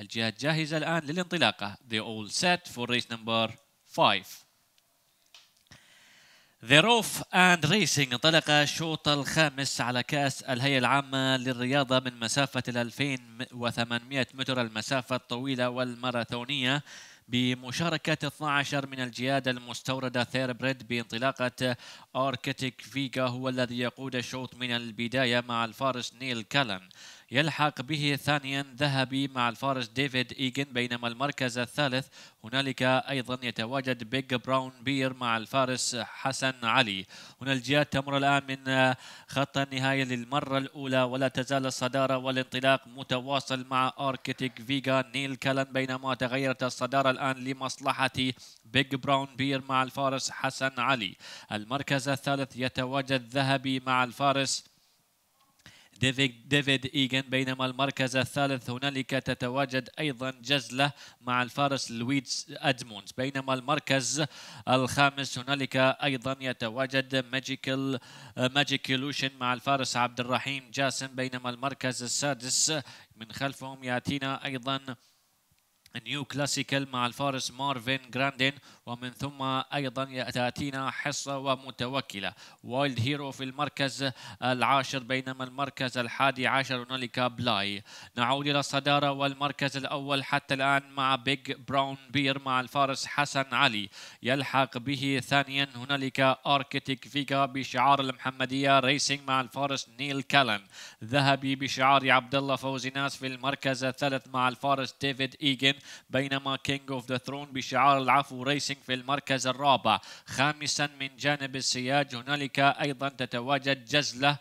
الجهات جاهزة الآن للانطلاقة they all set for race number five. The Roof and Racing انطلق الشوط الخامس على كأس الهيئة العامة للرياضة من مسافة ال 2800 متر المسافة الطويلة والماراثونية بمشاركة 12 من الجياد المستوردة ثيربريد بانطلاقة أركتيك فيجا هو الذي يقود الشوط من البداية مع الفارس نيل كالن يلحق به ثانيا ذهبي مع الفارس ديفيد إيجن بينما المركز الثالث هنالك أيضا يتواجد بيج براون بير مع الفارس حسن علي هنا الجهات تمر الآن من خط النهاية للمرة الأولى ولا تزال الصدارة والانطلاق متواصل مع أركتيك فيجا نيل كالن بينما تغيرت الصدارة الآن لمصلحة بيج براون بير مع الفارس حسن علي المركز الثالث يتواجد ذهبي مع الفارس ديفيد, ديفيد إيجن بينما المركز الثالث هنالك تتواجد أيضا جزلة مع الفارس لويدز أدمونز بينما المركز الخامس هنالك أيضا يتواجد ماجيكال ماجيكيلوشن مع الفارس عبد الرحيم جاسم بينما المركز السادس من خلفهم يأتينا أيضا نيو كلاسيكال مع الفارس مارفن جراندين ومن ثم ايضا تاتينا حصه ومتوكله وايلد هيرو في المركز العاشر بينما المركز الحادي عشر هنالك بلاي نعود الى الصداره والمركز الاول حتى الان مع بيج براون بير مع الفارس حسن علي يلحق به ثانيا هنالك اركتيك فيجا بشعار المحمديه ريسينج مع الفارس نيل كالن ذهبي بشعار عبد الله فوزي ناس في المركز الثالث مع الفارس ديفيد ايجن بينما كينج اوف ذا ثرون بشعار العفو ريسنج في المركز الرابع خامسا من جانب السياج هنالك ايضا تتواجد جزله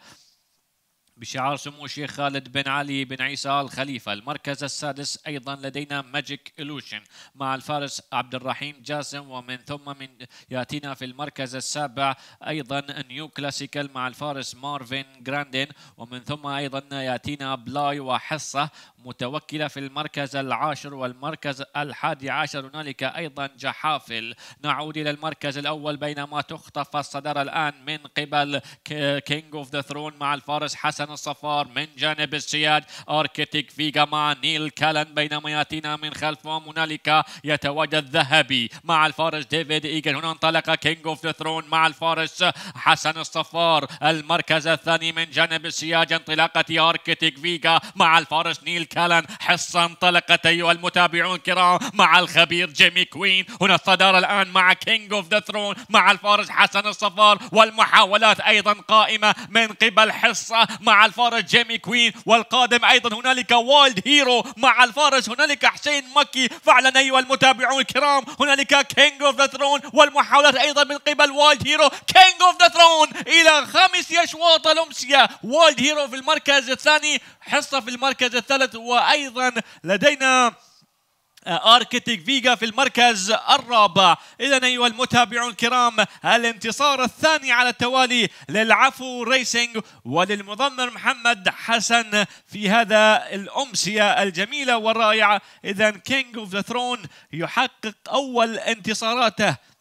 بشعار سمو الشيخ خالد بن علي بن عيسى الخليفة المركز السادس أيضا لدينا ماجيك إلوشن مع الفارس عبد الرحيم جاسم ومن ثم من يأتينا في المركز السابع أيضا نيو كلاسيكال مع الفارس مارفن جراندين ومن ثم أيضا يأتينا بلاي وحصة متوكلة في المركز العاشر والمركز الحادي عشر هنالك أيضا جحافل نعود إلى المركز الأول بينما تخطف الصدارة الآن من قبل كينج اوف ذا ثرون مع الفارس حسن حسن الصفار من جانب السياد أركتيك فيجا مع نيل كالن بينما يأتينا من خلفهم هنالك يتواجد ذهبي مع الفارس ديفيد إيجل هنا انطلق كينج اوف ذا ثرون مع الفارس حسن الصفار المركز الثاني من جانب السياج انطلاقة أركتيك فيجا مع الفارس نيل كالن حصة انطلقت أيها المتابعون الكرام مع الخبير جيمي كوين هنا الصدارة الآن مع كينج اوف ذا ثرون مع الفارس حسن الصفار والمحاولات أيضا قائمة من قبل حصة مع مع الفارس جيمي كوين والقادم أيضا هنالك وايلد هيرو مع الفارس هنالك حسين مكي فعلا أيها المتابعون الكرام هنالك كينج أوف ذا ثرون والمحاولات أيضا من قبل وايلد هيرو كينج أوف ذا ثرون إلى خمس أشواط الأمسية وايلد هيرو في المركز الثاني حصة في المركز الثالث وأيضا لدينا آه، اركتيك فيجا في المركز الرابع اذا ايها المتابعون الكرام الانتصار الثاني على التوالي للعفو ريسينج وللمضمر محمد حسن في هذا الامسيه الجميله والرائعه اذا كينج اوف ذا ثرون يحقق اول انتصاراته